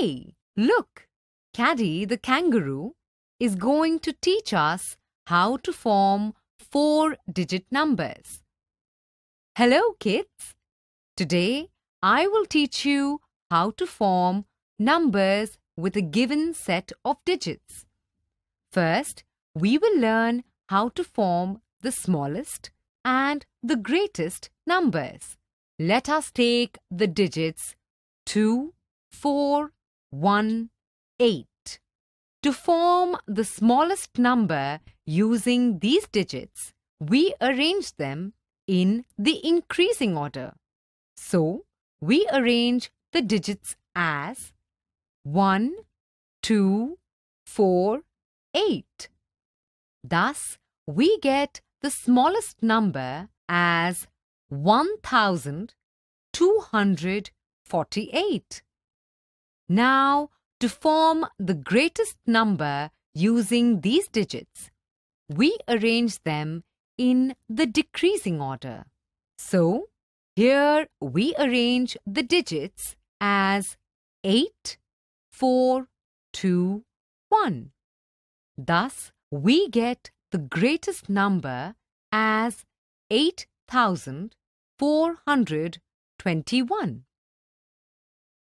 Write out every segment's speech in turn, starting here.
Hey, look! Caddy the kangaroo is going to teach us how to form four-digit numbers. Hello, kids! Today, I will teach you how to form numbers with a given set of digits. First, we will learn how to form the smallest and the greatest numbers. Let us take the digits 2, 4 1, 8 to form the smallest number using these digits, we arrange them in the increasing order. So, we arrange the digits as 1, 2, 4, 8. Thus, we get the smallest number as 1248. Now, to form the greatest number using these digits, we arrange them in the decreasing order. So, here we arrange the digits as 8, 4, 2, 1. Thus, we get the greatest number as 8,421.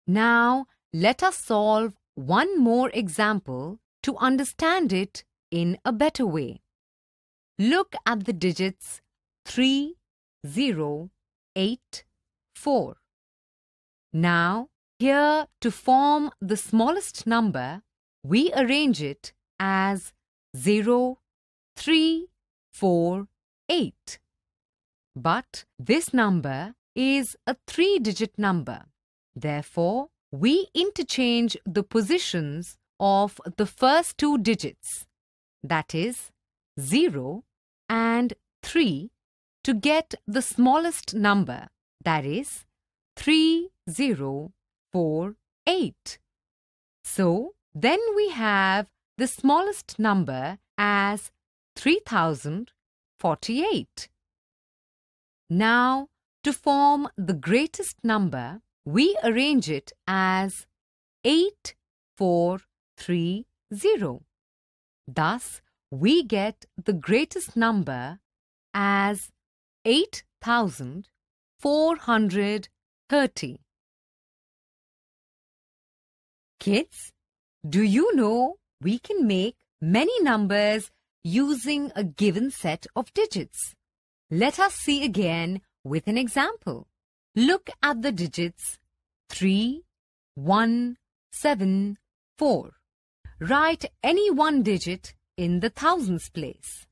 Now, let us solve one more example to understand it in a better way. Look at the digits 3, 0, 8, 4. Now, here to form the smallest number, we arrange it as 0, 3, 4, 8. But this number is a three-digit number. Therefore, we interchange the positions of the first two digits, that is 0 and 3 to get the smallest number, that is 3048. So, then we have the smallest number as 3048. Now, to form the greatest number, we arrange it as 8, 4, 3, 0. Thus, we get the greatest number as 8,430. Kids, do you know we can make many numbers using a given set of digits? Let us see again with an example. Look at the digits 3, 1, 7, 4. Write any one digit in the thousands place.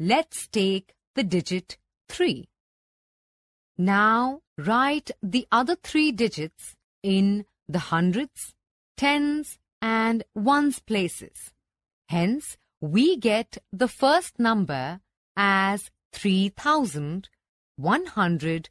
Let's take the digit 3. Now write the other three digits in the hundreds, tens and ones places. Hence, we get the first number as 3,100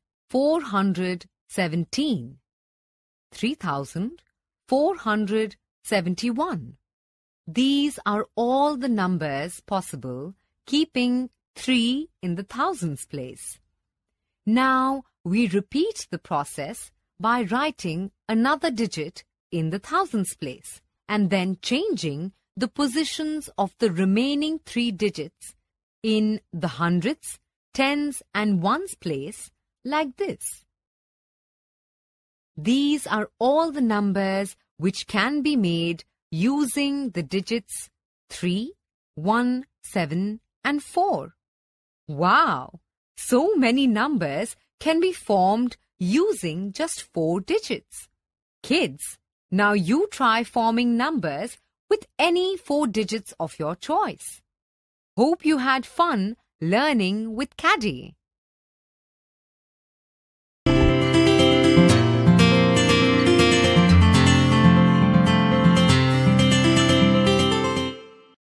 417 3471 These are all the numbers possible keeping 3 in the thousands place. Now we repeat the process by writing another digit in the thousands place and then changing the positions of the remaining three digits in the hundreds, tens and ones place like this. These are all the numbers which can be made using the digits 3, 1, 7 and 4. Wow! So many numbers can be formed using just four digits. Kids, now you try forming numbers with any four digits of your choice. Hope you had fun learning with Caddy.